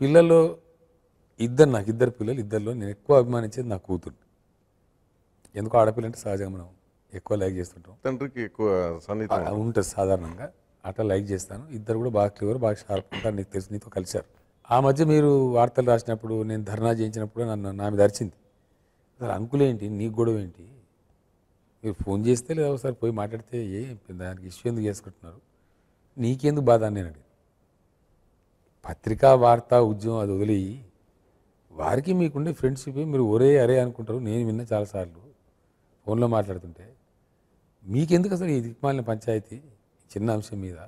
పిల్లలు ఇద్దరు నాకు ఇద్దరు పిల్లలు ఇద్దరిలో నేను ఎక్కువ అభిమానించేది నా కూతురు ఎందుకు ఆడపిల్ల అంటే సహజంగా మనం ఎక్కువ లైక్ చేస్తుంటాం తండ్రికి ఎక్కువ ఉంటుంది సాధారణంగా అట్లా లైక్ చేస్తాను ఇద్దరు కూడా బాగా క్లియర్ బాగా షార్ప్ ఉంటారు నీకు తెలుసు నీతో కలిశారు ఆ మధ్య మీరు వార్తలు రాసినప్పుడు నేను ధర్నా చేయించినప్పుడు నన్ను నా మీద అరిచింది సార్ అంకులేంటి నీకు గొడవ ఏంటి మీరు ఫోన్ చేస్తే లేదా ఒకసారి పోయి మాట్లాడితే ఏ దానికి ఇష్యూ ఎందుకు చేసుకుంటున్నారు నీకెందుకు బాధ అని నేను అడిగింది పత్రికా వార్తా ఉద్యమం అది వదిలి వారికి మీకుండే ఫ్రెండ్షిప్ మీరు ఒరే అరే అనుకుంటారు నేను విన్నా చాలాసార్లు ఫోన్లో మాట్లాడుతుంటే మీకెందుకు అసలు ఈ దిక్మాలిన పంచాయతీ చిన్న అంశం మీద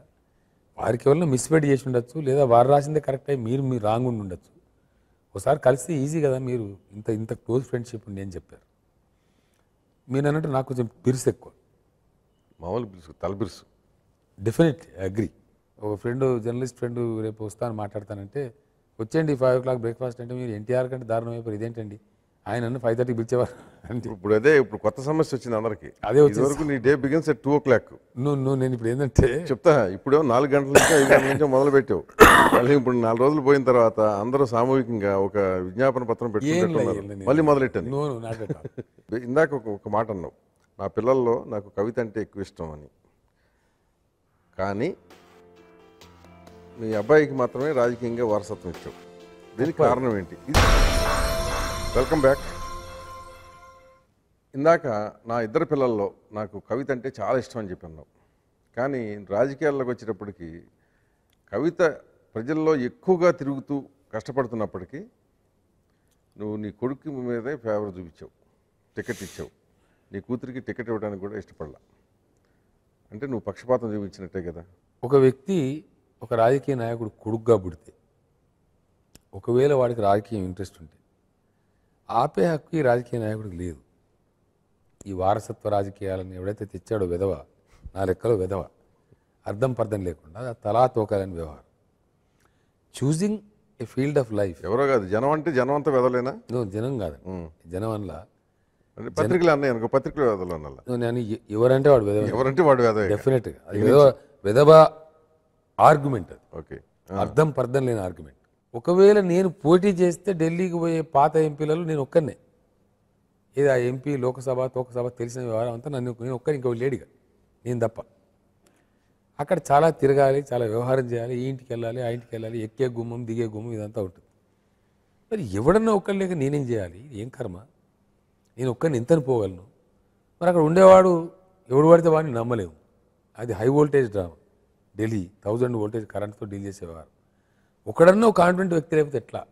వారికి ఎవరైనా మిస్బెడ్ చేసి ఉండొచ్చు లేదా వారు రాసిందే కరెక్ట్ అయ్యి మీరు మీరు రాంగ్ ఉండి ఉండొచ్చు ఒకసారి కలిస్తే ఈజీ కదా మీరు ఇంత ఇంత క్లోజ్ ఫ్రెండ్షిప్ ఉండి అని చెప్పారు మీరు అన్నట్టు నాకు కొంచెం బిరుసు ఎక్కువ మామూలు బిరుసు తల బిరుసు డెఫినెట్లీ అగ్రీ ఒక ఫ్రెండ్ జర్నలిస్ట్ ఫ్రెండ్ రేపు వస్తాను మాట్లాడతానంటే వచ్చేయండి ఫైవ్ ఓ క్లాక్ బ్రేక్ఫాస్ట్ అంటే మీరు ఎన్టీఆర్ కంటే దారుణం అయిపోయారు ఇదేంటండి ఆయన నన్ను ఫైవ్ థర్టీకి పిలిచేవారు అంటే ఇప్పుడు అదే ఇప్పుడు కొత్త సమస్య వచ్చింది అందరికి అదే వచ్చేవరకు నీ day begins at two o'clock నువ్వు నువ్వు నేను ఇప్పుడు ఏంటంటే చెప్తా ఇప్పుడు నాలుగు గంటల నుంచి ఐదు గంటల నుంచి మొదలు పెట్టావు మళ్ళీ ఇప్పుడు నాలుగు రోజులు పోయిన తర్వాత అందరూ సామూహికంగా ఒక విజ్ఞాపన పత్రం పెట్టుకుంటున్నారు మళ్ళీ మొదలెట్టాను ఇందాక ఒక మాట అన్నావు నా పిల్లల్లో నాకు కవిత అంటే ఎక్కువ ఇష్టం అని కానీ మీ అబ్బాయికి మాత్రమే రాజకీయంగా వారసత్వం ఇచ్చావు దీనికి కారణం ఏంటి వెల్కమ్ బ్యాక్ ఇందాక నా ఇద్దరు పిల్లల్లో నాకు కవిత అంటే చాలా ఇష్టం అని చెప్పాను కానీ రాజకీయాల్లోకి వచ్చేటప్పటికి కవిత ప్రజల్లో ఎక్కువగా తిరుగుతూ కష్టపడుతున్నప్పటికీ నువ్వు నీ కొడుకు మీదే ఫేవర్ చూపించావు టికెట్ ఇచ్చావు నీ కూతురికి టికెట్ ఇవ్వడానికి కూడా ఇష్టపడలా అంటే నువ్వు పక్షపాతం చూపించినట్టే కదా ఒక వ్యక్తి ఒక రాజకీయ నాయకుడు కొడుగ్గా పుడితే ఒకవేళ వాడికి రాజకీయం ఇంట్రెస్ట్ ఉంటే ఆపే హక్కు ఈ రాజకీయ నాయకుడికి లేదు ఈ వారసత్వ రాజకీయాలను ఎవడైతే తెచ్చాడో విధవ నా లెక్కలో విధవ అర్థం పర్థం లేకుండా తలా తోకాలని వ్యవహారం choosing a field of life ఎవరో కాదు జనం అంటే జనం అంతా వెదలేనా నువ్వు జనం కాదు జనం అనలా పత్రికలు అన్నాయి అనుకో పత్రికలు వెదలు అన్న నేను ఎవరంటే వాడు విధవ ఎవరంటే వాడు వెదవ డెఫినెట్గా విధవ విధవ ఆర్గ్యుమెంట్ అది ఓకే అర్థం పర్థం లేని ఆర్గ్యుమెంట్ ఒకవేళ నేను పోటీ చేస్తే ఢిల్లీకి పోయే పాత ఎంపీలలో నేను ఒక్కనే ఏది ఆ ఎంపీ లోకసభ తోకసభ తెలిసిన వ్యవహారం అంతా నన్ను నేను ఒక్కరి ఇంకో లేడిగా నేను తప్ప అక్కడ చాలా తిరగాలి చాలా వ్యవహారం చేయాలి ఈ ఇంటికి వెళ్ళాలి ఆ ఇంటికి వెళ్ళాలి ఎక్కే గుమ్మం దిగే గుమ్మం ఇదంతా ఉంటుంది మరి ఎవడన్నా ఒక్కరు లేక నేనేం చేయాలి ఏం కర్మ నేను ఒక్కరిని ఇంతను పోగలను మరి అక్కడ ఉండేవాడు ఎవడు పడితే వాడిని నమ్మలేము అది high voltage drama Delhi thousand voltage కరెంట్తో డీల్ చేసేవారు ఒకడన్నా ఒక కాన్ఫిడెంట్ వ్యక్తి లేకపోతే ఎట్లా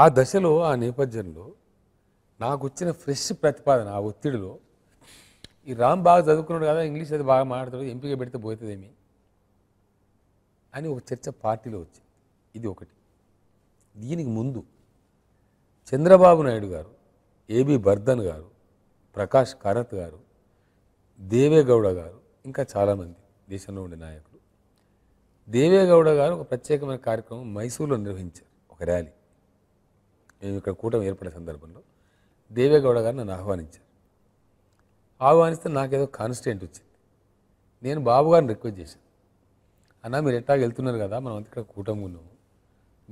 ఆ దశలో ఆ నేపథ్యంలో నాకు వచ్చిన ఫ్రెష్ ప్రతిపాదన ఆ ఒత్తిడిలో ఈ రామ్ బాగా చదువుకున్నాడు కదా ఇంగ్లీష్ అది బాగా మాట్లాడతాడు ఎంపిక పెడితే పోతుందేమి అని ఒక చర్చ పార్టీలో వచ్చింది ఇది ఒకటి దీనికి ముందు చంద్రబాబు నాయుడు గారు ఏబి బర్ధన్ గారు ప్రకాష్ కరత్ గారు దేవేగౌడ గారు ఇంకా చాలామంది దేశంలో ఉండే నాయకుడు దేవేగౌడ గారు ఒక ప్రత్యేకమైన కార్యక్రమం మైసూరులో నిర్వహించారు ఒక ర్యాలీ మేము ఇక్కడ కూటమి ఏర్పడే సందర్భంలో దేవేగౌడ గారు నన్ను ఆహ్వానించారు ఆహ్వానిస్తే నాకేదో కాన్స్టెంట్ వచ్చింది నేను బాబు గారిని రిక్వెస్ట్ చేశాను అన్న మీరు ఎట్లా వెళ్తున్నారు కదా మనం ఇక్కడ కూటమి ఉన్నాము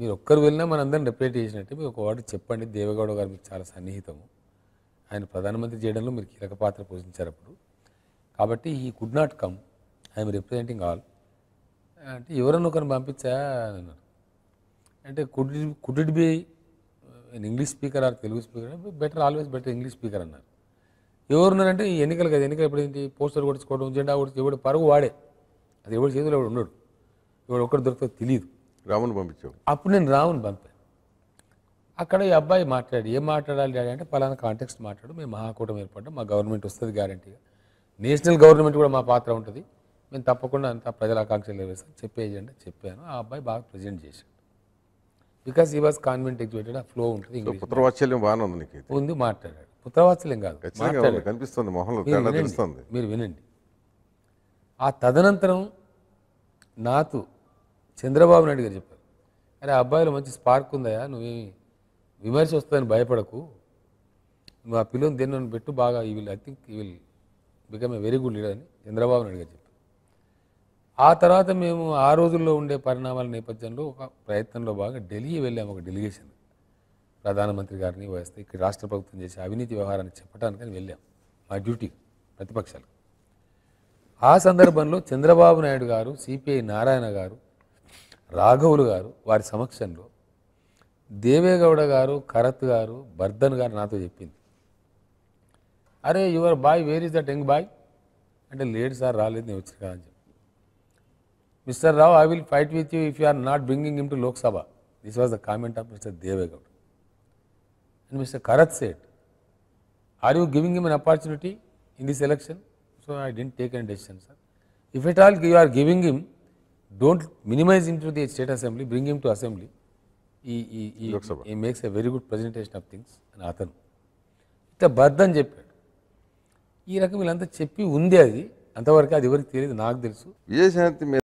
మీరు ఒక్కరు వెళ్ళినా మనందరం రిప్రజెంట్ చేసినట్టు మీరు ఒక వాటి చెప్పండి దేవేగౌడ గారు మీకు చాలా సన్నిహితము ఆయన ప్రధానమంత్రి చేయడంలో మీరు కీలక పాత్ర పోషించారు అప్పుడు కాబట్టి he could not come I'm representing all అంటే ఎవరన్నా ఒకరిని పంపించా అన్నారు అంటే could could it be English speaker or Telugu speaker better always better English speaker అన్నారు ఎవరున్నారంటే ఎన్నికలు కదా ఎన్నికలు ఎప్పుడు ఏంటి పోస్టర్ కొట్టించుకోవడం జెండా కొట్టి ఎవడు పరుగు వాడే అది ఎవడు చేతులు ఎవడు ఉండడు ఎవడు ఒక్కడు దొరికితే తెలియదు రాముని పంపించాడు అప్పుడు నేను రాముని పంపాను అక్కడ ఈ అబ్బాయి మాట్లాడి ఏం మాట్లాడాలి డాడీ అంటే పలానా కాంటెక్స్ట్ మాట్లాడు మేము మహాకూటమి ఏర్పడ్డాం మా గవర్నమెంట్ వస్తుంది గ్యారంటీగా నేషనల్ గవర్నమెంట్ కూడా మా పాత్ర ఉంటుంది నేను తప్పకుండా అంత ప్రజల ఆకాంక్షలు నెరవేర్స్తాను చెప్పేయండి చెప్పాను ఆ అబ్బాయి బాగా ప్రజెంట్ చేశాడు because he was convent exhibited ఆ ఫ్లో ఉంటుంది పుత్రవాత్సల్యం బాగానే ఉంది నీకు ఉంది మాట్లాడాడు పుత్రవాత్సల్యం కాదు కనిపిస్తుంది మొహంలో మీరు వినండి ఆ తదనంతరం నాతో చంద్రబాబు నాయుడు గారు చెప్పారు అరే అబ్బాయిలో మంచి స్పార్క్ ఉందయా నువ్వేమి విమర్శ వస్తుందని భయపడకు నువ్వు ఆ పిల్లని దేని పెట్టు బాగా he will I think he will become a very good leader అని చంద్రబాబు నాయుడు గారు చెప్పారు ఆ తర్వాత మేము ఆ రోజుల్లో ఉండే పరిణామాల నేపథ్యంలో ఒక ప్రయత్నంలో భాగంగా ఢిల్లీ వెళ్ళాము ఒక డెలిగేషన్ ప్రధానమంత్రి గారిని వస్తే ఇక్కడ రాష్ట్ర ప్రభుత్వం చేసే అవినీతి వ్యవహారాన్ని చెప్పడానికని వెళ్ళాం మా డ్యూటీ ప్రతిపక్షాలు ఆ సందర్భంలో చంద్రబాబు నాయుడు గారు సిపిఐ నారాయణ గారు రాఘవులు గారు వారి సమక్షంలో దేవేగౌడ గారు కరత్ గారు బర్ధన్ గారు నాతో చెప్పింది అరే your boy where is that young boy అంటే లేడు సార్ రాలేదు నేను వచ్చిన కదా అని Mr. Rao, I will fight with you if you are not bringing him to Lok Sabha. This was the comment of Mr. Devegowda. And Mr. Karat said, Are you giving him an opportunity in this election? So I didn't take any decision, sir. If at all you are giving him, don't minimize him to the state assembly, bring him to assembly. He, he, he, he makes a very good presentation of things అని అతను ఇట్లా birth అని చెప్పాడు ఈ రకం వీళ్ళంతా చెప్పి ఉంది అది అంతవరకు అది ఎవరికి Yes,